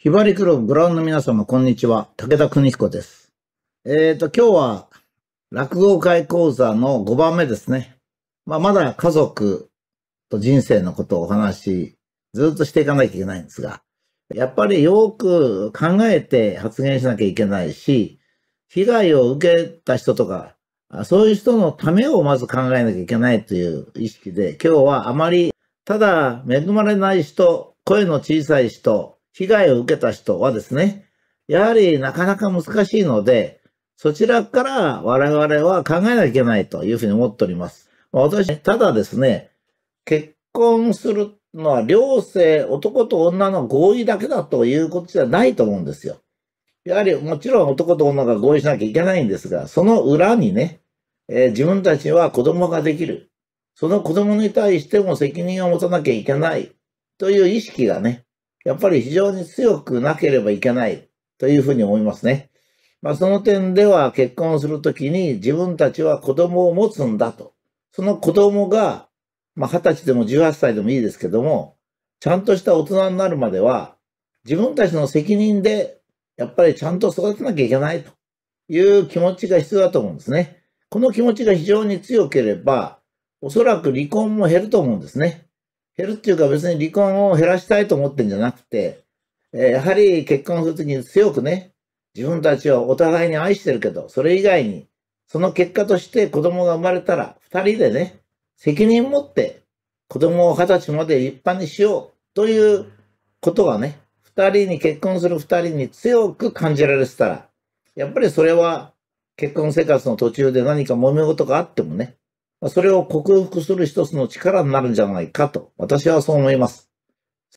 ひばりクラブブラウンの皆様、こんにちは。武田邦彦です。えっ、ー、と、今日は、落語会講座の5番目ですね。まあ、まだ家族と人生のことをお話し、ずっとしていかなきゃいけないんですが、やっぱりよく考えて発言しなきゃいけないし、被害を受けた人とか、そういう人のためをまず考えなきゃいけないという意識で、今日はあまり、ただ恵まれない人、声の小さい人、被害を受けた人はですね、やはりなかなか難しいので、そちらから我々は考えなきゃいけないというふうに思っております。まあ、私、ただですね、結婚するのは両性、男と女の合意だけだということじゃないと思うんですよ。やはりもちろん男と女が合意しなきゃいけないんですが、その裏にね、えー、自分たちは子供ができる。その子供に対しても責任を持たなきゃいけないという意識がね、やっぱり非常に強くなければいけないというふうに思いますね。まあ、その点では結婚するときに自分たちは子供を持つんだと。その子供が、まあ、20歳でも18歳でもいいですけども、ちゃんとした大人になるまでは、自分たちの責任で、やっぱりちゃんと育てなきゃいけないという気持ちが必要だと思うんですね。この気持ちが非常に強ければ、おそらく離婚も減ると思うんですね。減るっていうか別に離婚を減らしたいと思ってんじゃなくて、えー、やはり結婚するときに強くね、自分たちをお互いに愛してるけど、それ以外に、その結果として子供が生まれたら、二人でね、責任持って子供を二十歳まで立派にしようということがね、二人に、結婚する二人に強く感じられてたら、やっぱりそれは結婚生活の途中で何か揉め事があってもね、それを克服する一つの力になるんじゃないかと、私はそう思います。